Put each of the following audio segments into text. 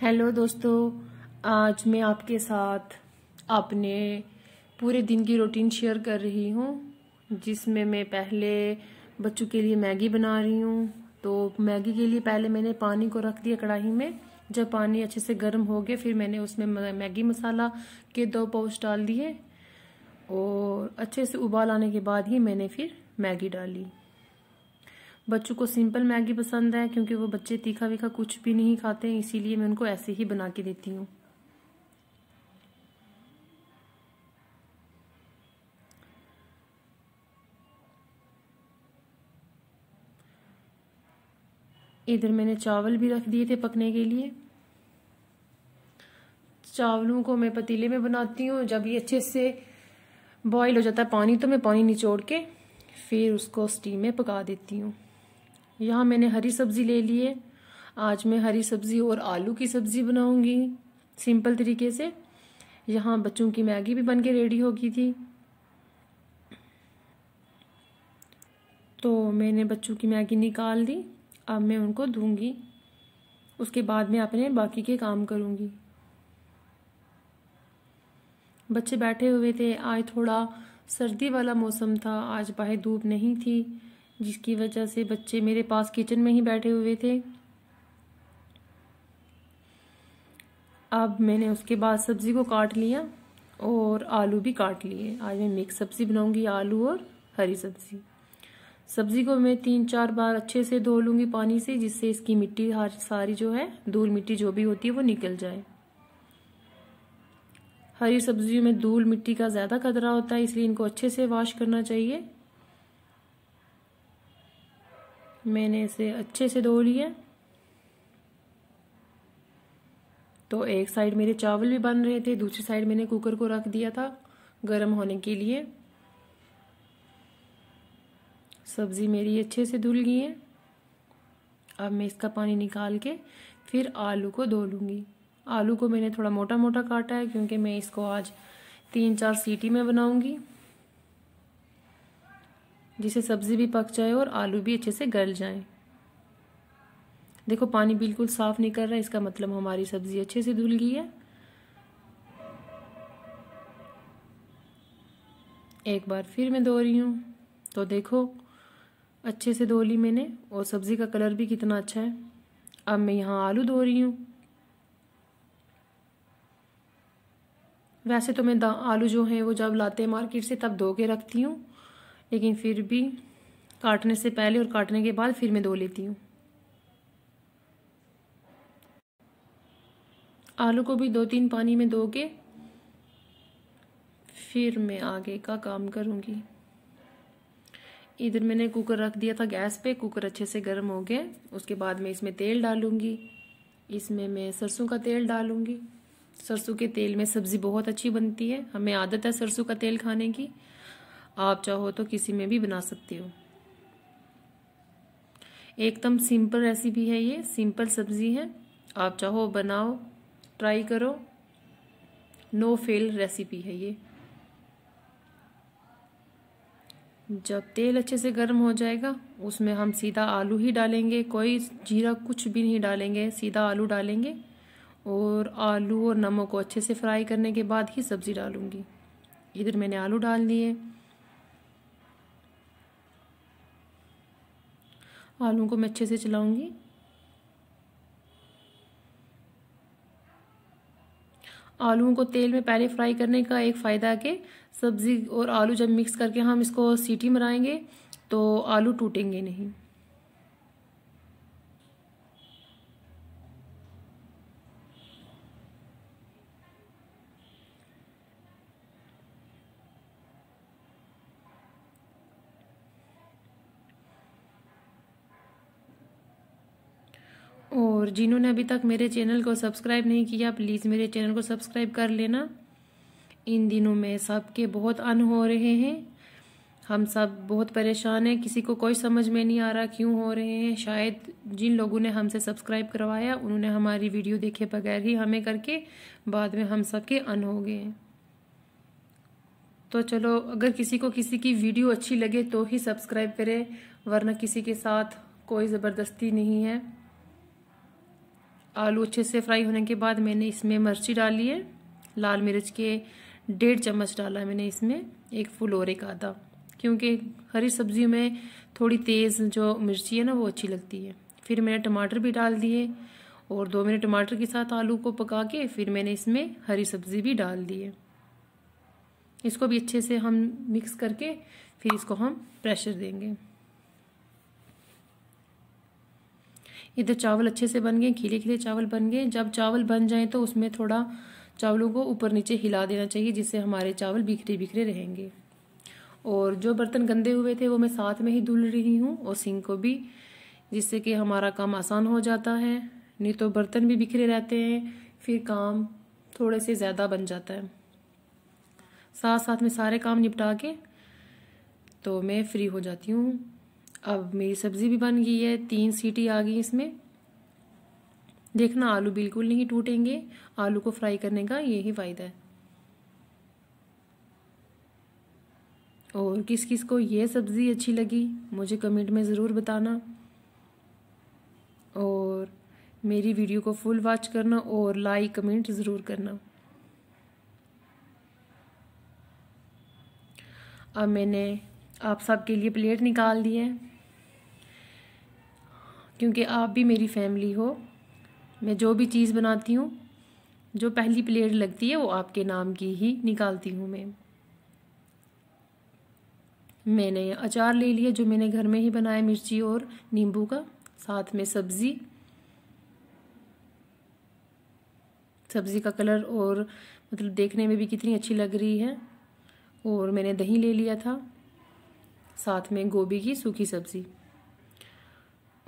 hello दोस्तों आज मैं आपके साथ अपने पूरे दिन की रूटीन शेयर कर रही हूँ जिसमें मैं पहले बच्चों के लिए मैगी बना रही हूँ तो मैगी के लिए पहले मैंने पानी को रख दिया कढ़ाई में जब पानी अच्छे से गर्म हो गया फिर मैंने उसमें मैगी मसाला के दो पाउच डाल दिए और अच्छे से उबाल आने के बाद ही मैंने फिर मैगी डाली बच्चों को सिंपल मैगी पसंद है क्योंकि वो बच्चे तीखा वीखा कुछ भी नहीं खाते हैं इसीलिए मैं उनको ऐसे ही बना के देती हूँ इधर मैंने चावल भी रख दिए थे पकने के लिए चावलों को मैं पतीले में बनाती हूँ जब ये अच्छे से बॉईल हो जाता है पानी तो मैं पानी निचोड़ के फिर उसको स्टीम में पका देती हूँ यहाँ मैंने हरी सब्ज़ी ले ली है आज मैं हरी सब्ज़ी और आलू की सब्ज़ी बनाऊंगी सिंपल तरीके से यहाँ बच्चों की मैगी भी बन के रेडी हो गई थी तो मैंने बच्चों की मैगी निकाल दी अब मैं उनको दूंगी उसके बाद मैं अपने बाकी के काम करूँगी बच्चे बैठे हुए थे आज थोड़ा सर्दी वाला मौसम था आज बाहर धूप नहीं थी जिसकी वजह से बच्चे मेरे पास किचन में ही बैठे हुए थे अब मैंने उसके बाद सब्ज़ी को काट लिया और आलू भी काट लिए आज मैं मिक्स सब्ज़ी बनाऊंगी आलू और हरी सब्ज़ी सब्ज़ी को मैं तीन चार बार अच्छे से धो लूंगी पानी से जिससे इसकी मिट्टी सारी जो है धूल मिट्टी जो भी होती है वो निकल जाए हरी सब्जियों में धूल मिट्टी का ज़्यादा खतरा होता है इसलिए इनको अच्छे से वॉश करना चाहिए मैंने इसे अच्छे से धो लिया तो एक साइड मेरे चावल भी बन रहे थे दूसरी साइड मैंने कुकर को रख दिया था गर्म होने के लिए सब्ज़ी मेरी अच्छे से धुल गई है अब मैं इसका पानी निकाल के फिर आलू को धो लूँगी आलू को मैंने थोड़ा मोटा मोटा काटा है क्योंकि मैं इसको आज तीन चार सीटी में बनाऊँगी जिसे सब्ज़ी भी पक जाए और आलू भी अच्छे से गल जाए देखो पानी बिल्कुल साफ़ नहीं कर रहा है इसका मतलब हमारी सब्ज़ी अच्छे से धुल गई है एक बार फिर मैं धो रही हूँ तो देखो अच्छे से धो ली मैंने और सब्ज़ी का कलर भी कितना अच्छा है अब मैं यहाँ आलू धो रही हूँ वैसे तो मैं आलू जो हैं वो जब लाते हैं मार्केट से तब धो के रखती हूँ लेकिन फिर भी काटने से पहले और काटने के बाद फिर मैं धो लेती हूँ आलू को भी दो तीन पानी में धो के फिर मैं आगे का काम करूँगी इधर मैंने कुकर रख दिया था गैस पे कुकर अच्छे से गर्म हो गया उसके बाद मैं इसमें तेल डालूँगी इसमें मैं सरसों का तेल डालूँगी सरसों के तेल में सब्ज़ी बहुत अच्छी बनती है हमें आदत है सरसों का तेल खाने की आप चाहो तो किसी में भी बना सकते हो एकदम सिंपल रेसिपी है ये सिंपल सब्ज़ी है आप चाहो बनाओ ट्राई करो नो फेल रेसिपी है ये जब तेल अच्छे से गर्म हो जाएगा उसमें हम सीधा आलू ही डालेंगे कोई जीरा कुछ भी नहीं डालेंगे सीधा आलू डालेंगे और आलू और नमक को अच्छे से फ्राई करने के बाद ही सब्ज़ी डालूंगी इधर मैंने आलू डाल दिए आलू को मैं अच्छे से चलाऊँगी आलूओं को तेल में पहले फ्राई करने का एक फ़ायदा है कि सब्ज़ी और आलू जब मिक्स करके हम इसको सीटी मराएंगे तो आलू टूटेंगे नहीं और जिन्होंने अभी तक मेरे चैनल को सब्सक्राइब नहीं किया प्लीज़ मेरे चैनल को सब्सक्राइब कर लेना इन दिनों में सबके बहुत अन हो रहे हैं हम सब बहुत परेशान हैं किसी को कोई समझ में नहीं आ रहा क्यों हो रहे हैं शायद जिन लोगों ने हमसे सब्सक्राइब करवाया उन्होंने हमारी वीडियो देखे बगैर ही हमें करके बाद में हम सब के अन हो गए तो चलो अगर किसी को किसी की वीडियो अच्छी लगे तो ही सब्सक्राइब करें वरना किसी के साथ कोई ज़बरदस्ती नहीं है आलू अच्छे से फ्राई होने के बाद मैंने इसमें मिर्ची डाली है लाल मिर्च के डेढ़ चम्मच डाला है मैंने इसमें एक फुल और एक आधा क्योंकि हरी सब्जियों में थोड़ी तेज़ जो मिर्ची है ना वो अच्छी लगती है फिर मैंने टमाटर भी डाल दिए और दो मिनट टमाटर के साथ आलू को पका के फिर मैंने इसमें हरी सब्ज़ी भी डाल दी है इसको भी अच्छे से हम मिक्स करके फिर इसको हम प्रेशर देंगे इधर तो चावल अच्छे से बन गए खिले खिले चावल बन गए जब चावल बन जाए तो उसमें थोड़ा चावलों को ऊपर नीचे हिला देना चाहिए जिससे हमारे चावल बिखरे बिखरे रहेंगे और जो बर्तन गंदे हुए थे वो मैं साथ में ही धुल रही हूँ और सिंक को भी जिससे कि हमारा काम आसान हो जाता है नहीं तो बर्तन भी बिखरे रहते हैं फिर काम थोड़े से ज़्यादा बन जाता है साथ साथ में सारे काम निपटा के तो मैं फ्री हो जाती हूँ अब मेरी सब्ज़ी भी बन गई है तीन सीटी आ गई इसमें देखना आलू बिल्कुल नहीं टूटेंगे आलू को फ्राई करने का यही फ़ायदा है और किस किस को ये सब्ज़ी अच्छी लगी मुझे कमेंट में ज़रूर बताना और मेरी वीडियो को फुल वॉच करना और लाइक कमेंट ज़रूर करना अब मैंने आप सबके लिए प्लेट निकाल दी है क्योंकि आप भी मेरी फैमिली हो मैं जो भी चीज़ बनाती हूँ जो पहली प्लेट लगती है वो आपके नाम की ही निकालती हूँ मैं मैंने अचार ले लिया जो मैंने घर में ही बनाया मिर्ची और नींबू का साथ में सब्ज़ी सब्ज़ी का कलर और मतलब देखने में भी कितनी अच्छी लग रही है और मैंने दही ले लिया था साथ में गोभी की सूखी सब्ज़ी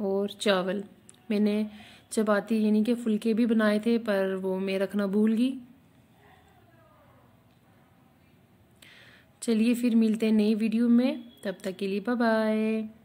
और चावल मैंने चपाती यानी कि फुलके भी बनाए थे पर वो मैं रखना भूल गई चलिए फिर मिलते हैं नई वीडियो में तब तक के लिए बाय बाय